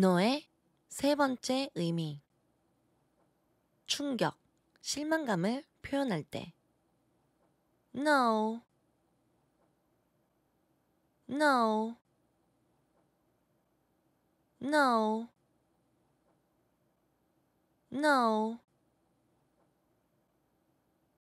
너의 세 번째 의미. 충격, 실망감을 표현할 때. No. No. No. No.